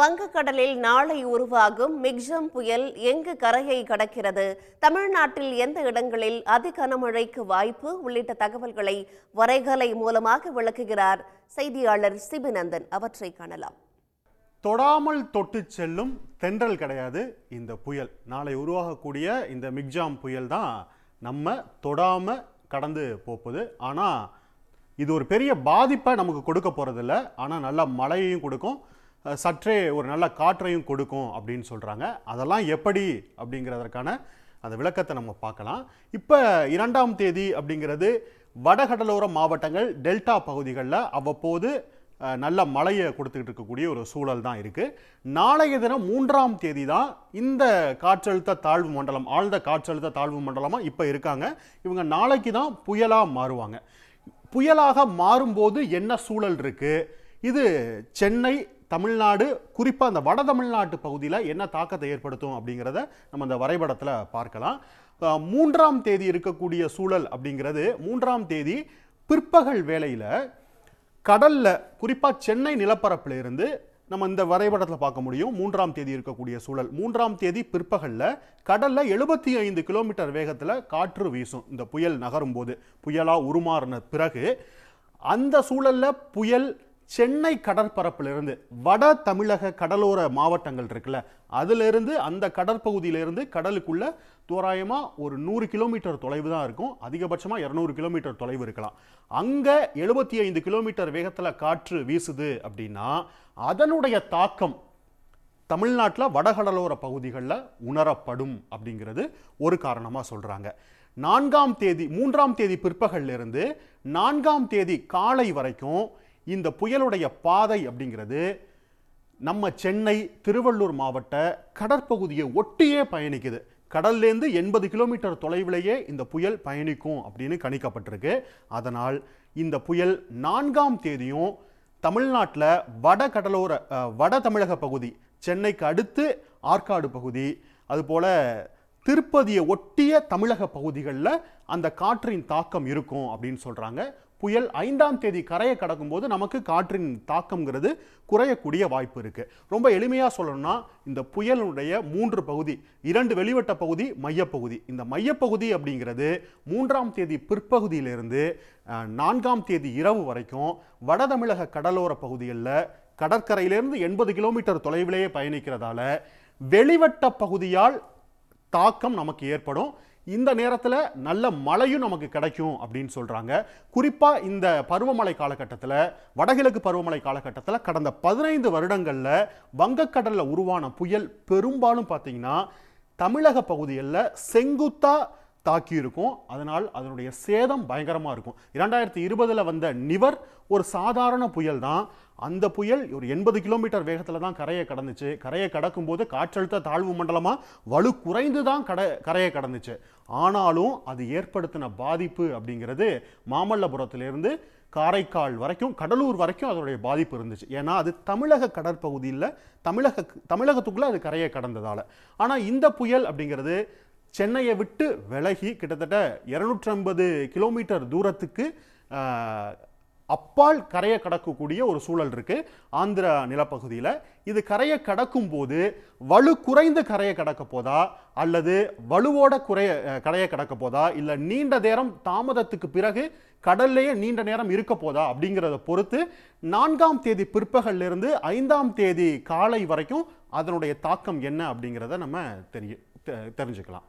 வங்கக்கடலில் நாளை உருவாகும் மிக்ஜம் புயல் எங்கு கரையை கடக்கிறது தமிழ்நாட்டில் எந்த இடங்களில் அதி கனமழைக்கு வாய்ப்பு உள்ளிட்ட தகவல்களை வரைகலை மூலமாக விளக்குகிறார் செய்தியாளர் சிபிநந்தன் அவற்றை காணலாம் தொடாமல் தொட்டு செல்லும் தென்றல் கிடையாது இந்த புயல் நாளை உருவாகக்கூடிய இந்த மிக்ஜாம் புயல் தான் நம்ம தொடாம கடந்து போகுது ஆனால் இது ஒரு பெரிய பாதிப்பை நமக்கு கொடுக்க போகிறதில்ல ஆனால் நல்ல மழையையும் கொடுக்கும் சற்றே ஒரு நல்ல காற்றையும் கொடுக்கும் அப்படின்னு சொல்கிறாங்க அதெல்லாம் எப்படி அப்படிங்கிறதற்கான அந்த விளக்கத்தை நம்ம பார்க்கலாம் இப்போ இரண்டாம் தேதி அப்படிங்கிறது வடகடலோர மாவட்டங்கள் டெல்டா பகுதிகளில் அவ்வப்போது நல்ல மழையை கொடுத்துக்கிட்டு இருக்கக்கூடிய ஒரு சூழல் தான் இருக்குது நாளைய தினம் மூன்றாம் தேதி தான் இந்த காற்றழுத்த தாழ்வு மண்டலம் ஆழ்ந்த காற்றழுத்த தாழ்வு மண்டலமாக இப்போ இருக்காங்க இவங்க நாளைக்கு தான் புயலாக மாறுவாங்க புயலாக மாறும்போது என்ன சூழல் இருக்குது இது சென்னை தமிழ்நாடு குறிப்பாக அந்த வட தமிழ்நாட்டு பகுதியில் என்ன தாக்கத்தை ஏற்படுத்தும் அப்படிங்கிறத நம்ம அந்த வரைபடத்தில் பார்க்கலாம் மூன்றாம் தேதி இருக்கக்கூடிய சூழல் அப்படிங்கிறது மூன்றாம் தேதி பிற்பகல் வேளையில் கடலில் குறிப்பாக சென்னை நிலப்பரப்பில் இருந்து நம்ம இந்த வரைபடத்தில் பார்க்க முடியும் மூன்றாம் தேதி இருக்கக்கூடிய சூழல் மூன்றாம் தேதி பிற்பகலில் கடலில் எழுபத்தி ஐந்து கிலோமீட்டர் வேகத்தில் காற்று வீசும் இந்த புயல் நகரும் போது புயலாக உருமாறின பிறகு அந்த சூழலில் புயல் சென்னை கடற்பரப்பிலிருந்து வட தமிழக கடலோர மாவட்டங்கள் இருக்குல்ல அதிலிருந்து அந்த கடற்பகுதியிலிருந்து கடலுக்குள்ள தோராயமாக ஒரு நூறு கிலோமீட்டர் தொலைவு தான் இருக்கும் அதிகபட்சமாக இரநூறு கிலோமீட்டர் தொலைவு இருக்கலாம் அங்கே எழுபத்தி ஐந்து கிலோமீட்டர் வேகத்தில் காற்று வீசுது அப்படின்னா அதனுடைய தாக்கம் தமிழ்நாட்டில் வடகடலோர பகுதிகளில் உணரப்படும் அப்படிங்கிறது ஒரு காரணமாக சொல்கிறாங்க நான்காம் தேதி மூன்றாம் தேதி பிற்பகல்லிருந்து நான்காம் தேதி காலை வரைக்கும் இந்த புயலுடைய பாதை அப்படிங்கிறது நம்ம சென்னை திருவள்ளூர் மாவட்ட கடற்பகுதியை ஒட்டியே பயணிக்குது கடல்லேருந்து எண்பது கிலோமீட்டர் தொலைவிலேயே இந்த புயல் பயணிக்கும் அப்படின்னு கணிக்கப்பட்டிருக்கு அதனால் இந்த புயல் நான்காம் தேதியும் தமிழ்நாட்டில் வட கடலோர வட தமிழக பகுதி சென்னைக்கு அடுத்து ஆற்காடு பகுதி அதுபோல் திருப்பதியை ஒட்டிய தமிழக பகுதிகளில் அந்த காற்றின் தாக்கம் இருக்கும் அப்படின்னு சொல்கிறாங்க புயல் ஐந்தாம் தேதி கரையை கடக்கும் போது நமக்கு காற்றின் தாக்கம்ங்கிறது குறையக்கூடிய வாய்ப்பு இருக்குது ரொம்ப எளிமையாக சொல்லணும்னா இந்த புயலுடைய மூன்று பகுதி இரண்டு வெளிவட்ட பகுதி மையப்பகுதி இந்த மையப்பகுதி அப்படிங்கிறது மூன்றாம் தேதி பிற்பகுதியிலிருந்து நான்காம் தேதி இரவு வரைக்கும் வட தமிழக கடலோர பகுதிகளில் கடற்கரையிலிருந்து எண்பது கிலோமீட்டர் தொலைவிலேயே பயணிக்கிறதால வெளிவட்ட பகுதியால் தாக்கம் நமக்கு ஏற்படும் இந்த நேரத்தில் நல்ல மழையும் நமக்கு கிடைக்கும் அப்படின்னு சொல்கிறாங்க குறிப்பாக இந்த பருவமழை காலகட்டத்தில் வடகிழக்கு பருவமழை காலகட்டத்தில் கடந்த பதினைந்து வருடங்களில் வங்கக்கடலில் உருவான புயல் பெரும்பாலும் பார்த்தீங்கன்னா தமிழக பகுதிகளில் செங்குத்தாக தாக்கி இருக்கும் அதனால் அதனுடைய சேதம் பயங்கரமாக இருக்கும் இரண்டாயிரத்தி இருபதில் வந்த நிவர் ஒரு சாதாரண புயல் தான் அந்த புயல் ஒரு எண்பது கிலோமீட்டர் வேகத்தில் தான் கரையை கடந்துச்சு கரையை கடக்கும்போது காற்றழுத்த தாழ்வு மண்டலமாக வலு குறைந்து தான் கட கரையை கடந்துச்சு ஆனாலும் அது ஏற்படுத்தின பாதிப்பு அப்படிங்கிறது மாமல்லபுரத்திலிருந்து காரைக்கால் வரைக்கும் கடலூர் வரைக்கும் அதனுடைய பாதிப்பு இருந்துச்சு ஏன்னா அது தமிழக கடற்பகுதியில் தமிழக தமிழகத்துக்குள்ளே அது கரையை கடந்ததால் ஆனால் இந்த புயல் அப்படிங்கிறது சென்னையை விட்டு விலகி கிட்டத்தட்ட இரநூற்றி ஐம்பது கிலோமீட்டர் தூரத்துக்கு அப்பால் கரையை கடக்கக்கூடிய ஒரு சூழல் இருக்கு ஆந்திரா நிலப்பகுதியில் இது கரையை கடக்கும் போது வலு குறைந்த கரையை கடக்க போதா அல்லது வலுவோட குறைய கரையை கடக்க போதா இல்லை நீண்ட நேரம் தாமதத்துக்கு பிறகு கடல்லையே நீண்ட நேரம் இருக்க போதா அப்படிங்கிறத பொறுத்து நான்காம் தேதி பிற்பகல்லிருந்து ஐந்தாம் தேதி காலை வரைக்கும் அதனுடைய தாக்கம் என்ன அப்படிங்கிறத நம்ம தெரிய தெரிஞ்சுக்கலாம்